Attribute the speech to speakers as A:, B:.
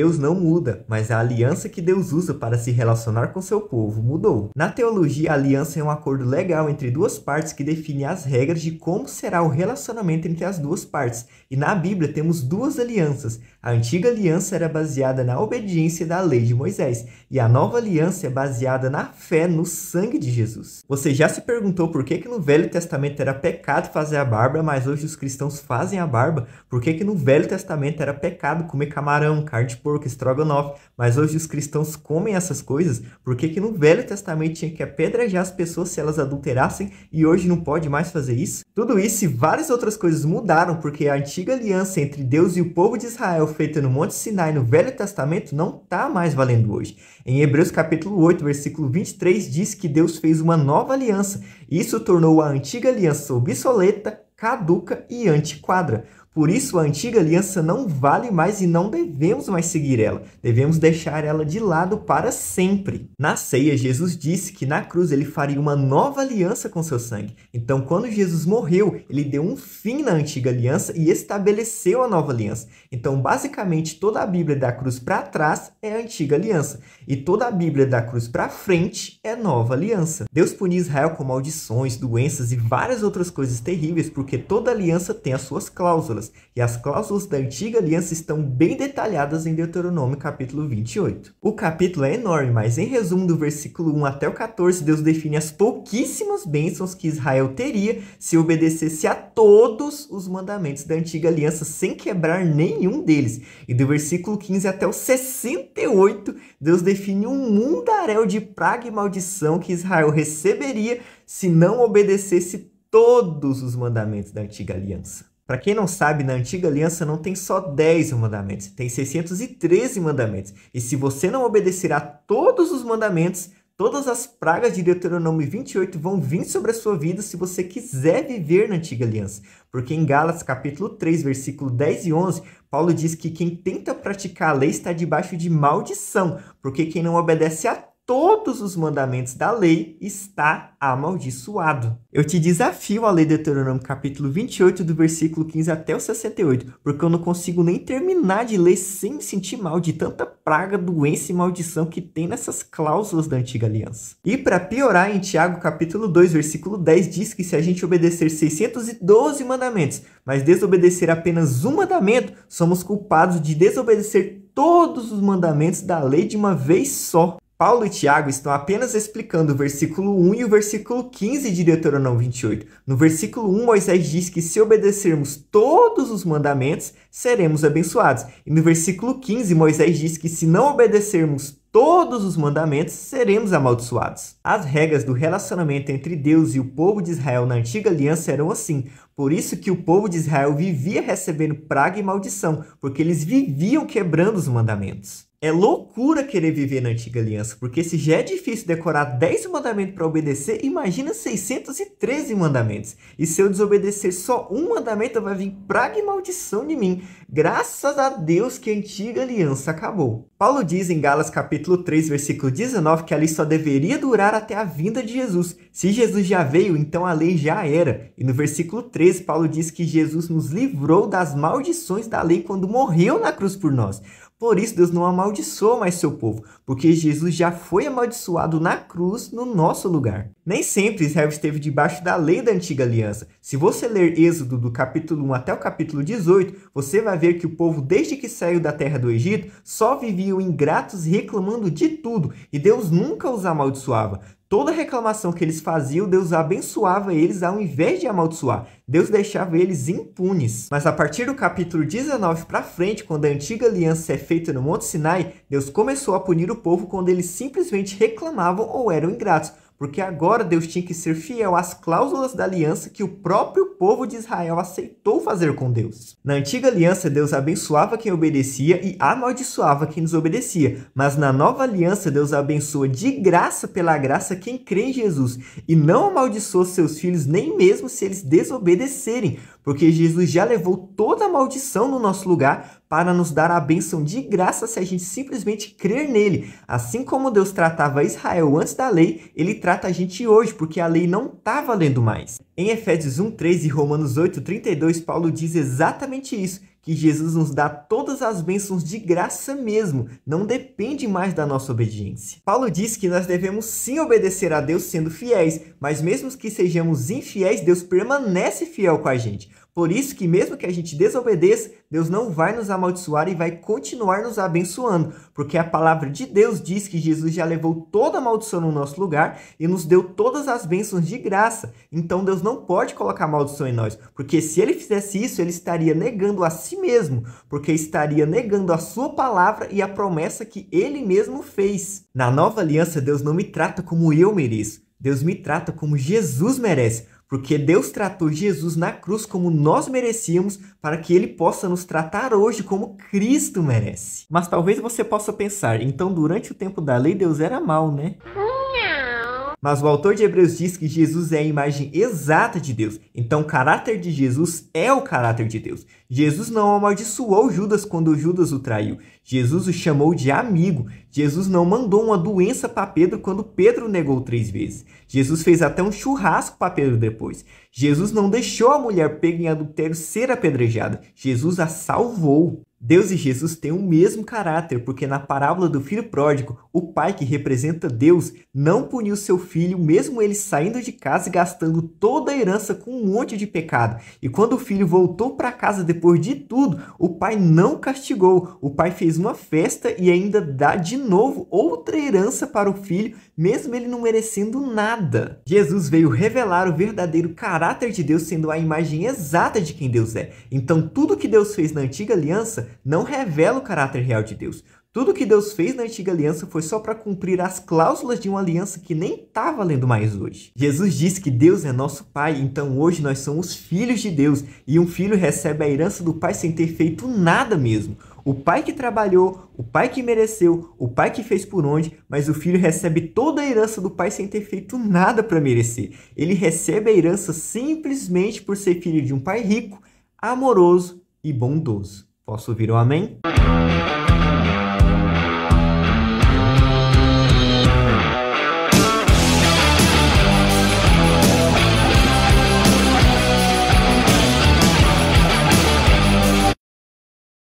A: Deus não muda, mas a aliança que Deus usa para se relacionar com seu povo mudou. Na teologia, a aliança é um acordo legal entre duas partes que define as regras de como será o relacionamento entre as duas partes. E na Bíblia temos duas alianças. A antiga aliança era baseada na obediência da lei de Moisés, e a nova aliança é baseada na fé no sangue de Jesus. Você já se perguntou por que, que no Velho Testamento era pecado fazer a barba, mas hoje os cristãos fazem a barba? Por que, que no Velho Testamento era pecado comer camarão, carne de porco, estrogonofe. Mas hoje os cristãos comem essas coisas porque que no Velho Testamento tinha que apedrejar as pessoas se elas adulterassem e hoje não pode mais fazer isso? Tudo isso e várias outras coisas mudaram porque a antiga aliança entre Deus e o povo de Israel feita no Monte Sinai no Velho Testamento não está mais valendo hoje. Em Hebreus capítulo 8, versículo 23 diz que Deus fez uma nova aliança. Isso tornou a antiga aliança obsoleta, caduca e antiquada. Por isso, a antiga aliança não vale mais e não devemos mais seguir ela. Devemos deixar ela de lado para sempre. Na ceia, Jesus disse que na cruz ele faria uma nova aliança com seu sangue. Então, quando Jesus morreu, ele deu um fim na antiga aliança e estabeleceu a nova aliança. Então, basicamente, toda a Bíblia da cruz para trás é a antiga aliança e toda a Bíblia da cruz para frente é nova aliança. Deus puniu Israel com maldições, doenças e várias outras coisas terríveis porque toda aliança tem as suas cláusulas cláusulas, e as cláusulas da antiga aliança estão bem detalhadas em Deuteronômio capítulo 28. O capítulo é enorme, mas em resumo do versículo 1 até o 14, Deus define as pouquíssimas bênçãos que Israel teria se obedecesse a todos os mandamentos da antiga aliança sem quebrar nenhum deles. E do versículo 15 até o 68, Deus define um mundaréu de praga e maldição que Israel receberia se não obedecesse todos os mandamentos da antiga aliança. Para quem não sabe, na antiga aliança não tem só 10 mandamentos, tem 613 mandamentos. E se você não obedecer a todos os mandamentos, todas as pragas de Deuteronômio 28 vão vir sobre a sua vida se você quiser viver na antiga aliança. Porque em Gálatas capítulo 3, versículo 10 e 11, Paulo diz que quem tenta praticar a lei está debaixo de maldição, porque quem não obedece a todos os mandamentos da lei está amaldiçoado. Eu te desafio a ler Deuteronômio capítulo 28, do versículo 15 até o 68, porque eu não consigo nem terminar de ler sem me sentir mal de tanta praga, doença e maldição que tem nessas cláusulas da antiga aliança. E para piorar, em Tiago capítulo 2, versículo 10 diz que se a gente obedecer 612 mandamentos, mas desobedecer apenas um mandamento, somos culpados de desobedecer todos os mandamentos da lei de uma vez só. Paulo e Tiago estão apenas explicando o versículo 1 e o versículo 15 de Deuteronômio 28. No versículo 1, Moisés diz que se obedecermos todos os mandamentos, seremos abençoados. E no versículo 15, Moisés diz que se não obedecermos todos os mandamentos, seremos amaldiçoados. As regras do relacionamento entre Deus e o povo de Israel na antiga aliança eram assim. Por isso que o povo de Israel vivia recebendo praga e maldição, porque eles viviam quebrando os mandamentos. É loucura querer viver na antiga aliança, porque se já é difícil decorar 10 mandamentos para obedecer, imagina 613 mandamentos. E se eu desobedecer só um mandamento, vai vir praga e maldição de mim. Graças a Deus que a antiga aliança acabou. Paulo diz em Galas capítulo 3, versículo 19, que a lei só deveria durar até a vinda de Jesus. Se Jesus já veio, então a lei já era. E no versículo 13, Paulo diz que Jesus nos livrou das maldições da lei quando morreu na cruz por nós. Por isso, Deus não amaldiçoou amaldiçoa mais seu povo, porque Jesus já foi amaldiçoado na cruz no nosso lugar. Nem sempre Israel esteve debaixo da lei da antiga aliança. Se você ler Êxodo do capítulo 1 até o capítulo 18, você vai ver que o povo, desde que saiu da terra do Egito, só viviam ingratos reclamando de tudo e Deus nunca os amaldiçoava. Toda reclamação que eles faziam, Deus abençoava eles ao invés de amaldiçoar. Deus deixava eles impunes. Mas a partir do capítulo 19 para frente, quando a antiga aliança é feita no Monte Sinai, Deus começou a punir o povo quando eles simplesmente reclamavam ou eram ingratos porque agora Deus tinha que ser fiel às cláusulas da aliança que o próprio povo de Israel aceitou fazer com Deus. Na antiga aliança, Deus abençoava quem obedecia e amaldiçoava quem desobedecia, mas na nova aliança, Deus abençoa de graça pela graça quem crê em Jesus e não amaldiçoa seus filhos nem mesmo se eles desobedecerem, porque Jesus já levou toda a maldição no nosso lugar para nos dar a benção de graça se a gente simplesmente crer nele. Assim como Deus tratava Israel antes da lei, ele trata a gente hoje, porque a lei não está valendo mais. Em Efésios 1:3 e Romanos 8:32, Paulo diz exatamente isso que Jesus nos dá todas as bênçãos de graça mesmo, não depende mais da nossa obediência. Paulo diz que nós devemos sim obedecer a Deus sendo fiéis, mas mesmo que sejamos infiéis, Deus permanece fiel com a gente. Por isso que mesmo que a gente desobedeça, Deus não vai nos amaldiçoar e vai continuar nos abençoando, porque a palavra de Deus diz que Jesus já levou toda a maldição no nosso lugar e nos deu todas as bênçãos de graça. Então Deus não pode colocar maldição em nós, porque se ele fizesse isso, ele estaria negando a si mesmo, porque estaria negando a sua palavra e a promessa que ele mesmo fez. Na nova aliança, Deus não me trata como eu mereço. Deus me trata como Jesus merece, porque Deus tratou Jesus na cruz como nós merecíamos, para que ele possa nos tratar hoje como Cristo merece. Mas talvez você possa pensar, então durante o tempo da lei Deus era mal, né? Mas o autor de Hebreus diz que Jesus é a imagem exata de Deus. Então, o caráter de Jesus é o caráter de Deus. Jesus não amaldiçoou Judas quando Judas o traiu. Jesus o chamou de amigo. Jesus não mandou uma doença para Pedro quando Pedro negou três vezes. Jesus fez até um churrasco para Pedro depois. Jesus não deixou a mulher pega em adultério ser apedrejada. Jesus a salvou. Deus e Jesus têm o mesmo caráter, porque na parábola do filho pródigo, o pai que representa Deus não puniu seu filho, mesmo ele saindo de casa e gastando toda a herança com um monte de pecado. E quando o filho voltou para casa depois de tudo, o pai não castigou. O pai fez uma festa e ainda dá de novo outra herança para o filho, mesmo ele não merecendo nada. Jesus veio revelar o verdadeiro caráter de Deus, sendo a imagem exata de quem Deus é. Então, tudo que Deus fez na antiga aliança não revela o caráter real de Deus. Tudo que Deus fez na antiga aliança foi só para cumprir as cláusulas de uma aliança que nem está valendo mais hoje. Jesus disse que Deus é nosso Pai, então hoje nós somos filhos de Deus e um filho recebe a herança do Pai sem ter feito nada mesmo. O pai que trabalhou, o pai que mereceu, o pai que fez por onde, mas o filho recebe toda a herança do pai sem ter feito nada para merecer. Ele recebe a herança simplesmente por ser filho de um pai rico, amoroso e bondoso. Posso ouvir o amém?